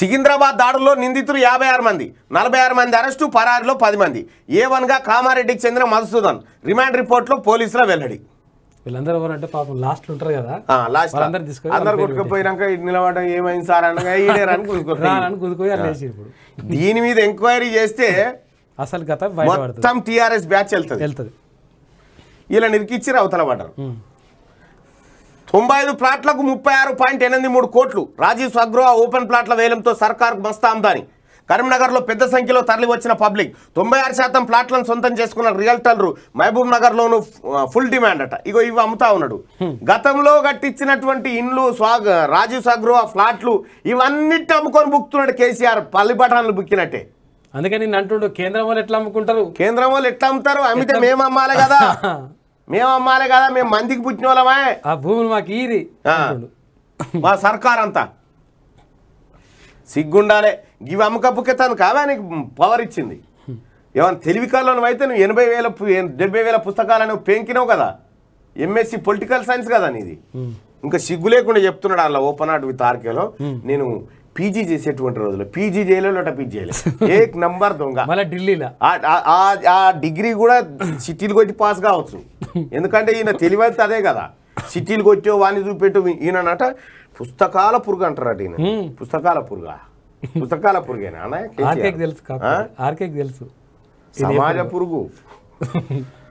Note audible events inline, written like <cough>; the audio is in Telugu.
సికింద్రాబాద్ దాడుల్లో నిందితులు యాభై ఆరు మంది నలభై ఆరు మంది అరెస్టు పరారిలో పది మంది ఏ గా కామారెడ్డికి చెందిన మధుసూదన్ రిమాండ్ రిపోర్ట్లో పోలీసుల వెల్లడి వీళ్ళందరూ ఎవరంటే పాపం లాస్ట్ ఉంటారు కదా అందరు కొట్టుకుపోయినాక నిలబడడం ఏమైంది సార్ అనగా దీని మీద ఎంక్వైరీ చేస్తే అసలు మొత్తం టీఆర్ఎస్ బ్యాచ్ వెళ్తుంది వెళ్తుంది ఇలా నిరికిచ్చి అవతల పడ్డారు తొంభై ఐదు ప్లాట్లకు ముప్పై ఆరు పాయింట్ ఎనిమిది మూడు కోట్లు రాజీవ్ స్వగృహ ఓపెన్ ప్లాట్ల వేలంతో సర్కార్కు మస్తా ఆమ్దాని కరీంనగర్లో పెద్ద సంఖ్యలో తరలి వచ్చిన పబ్లిక్ తొంభై ఆరు శాతం ప్లాట్లను సొంతం చేసుకున్న రియల్టర్లు మహబూబ్ నగర్లోను ఫుల్ డిమాండ్ అట ఇగో ఇవి అమ్ముతా ఉన్నాడు గతంలో కట్టించినటువంటి ఇండ్లు స్వాగ రాజీవ్ స్వగృహ ఫ్లాట్లు ఇవన్నిటి అమ్ముకొని బుక్తున్నాడు కేసీఆర్ పల్లి బఠాన్లు బుక్కినట్టే అందుకని నేను అంటుండు కేంద్రం వాళ్ళు ఎట్లా అమ్ముకుంటారు కేంద్రం వాళ్ళు ఎట్లా అమ్ముతారు అమ్మితే మేము అమ్మాలి కదా <laughs> మేము అమ్మాలి కదా మేము మందికి పుట్టిన వాళ్ళమే ఆ భూములు మాకు ఈరి మా సర్కార్ అంతా సిగ్గుండాలే ఇవి అమ్మకప్పుకే తను కావా నీకు పవర్ ఇచ్చింది ఏమైనా తెలివి కాలంలో అయితే నువ్వు ఎనభై వేల డెబ్బై వేల పుస్తకాలు నువ్వు పెంకినావు కదా ఎంఎస్సి పొలిటికల్ సైన్స్ కదా నీది ఇంకా సిగ్గు లేకుండా చెప్తున్నాడు అలా ఓపెన్ ఆర్ట్ విత్ ఆర్కేలో నేను పీజీ చేసేటువంటి రోజుల్లో పీజీ చేయలేదు పీజీ చేయలేదు <laughs> ఏక్ నంబర్ దొంగ మళ్ళీ ఢిల్లీలో ఆ డిగ్రీ కూడా సిటీలు కొద్ది పాస్ కావచ్చు ఎందుకంటే ఈయన తెలివైతే అదే కదా సిటీలకు వచ్చో వాణి చూపెట్టు అనట పుస్తకాల పురుగు అంటారట ఈయన పుస్తకాల పురుగ పుస్తకాల పురుగేనా తెలుసు సమాజ పురుగు <laughs>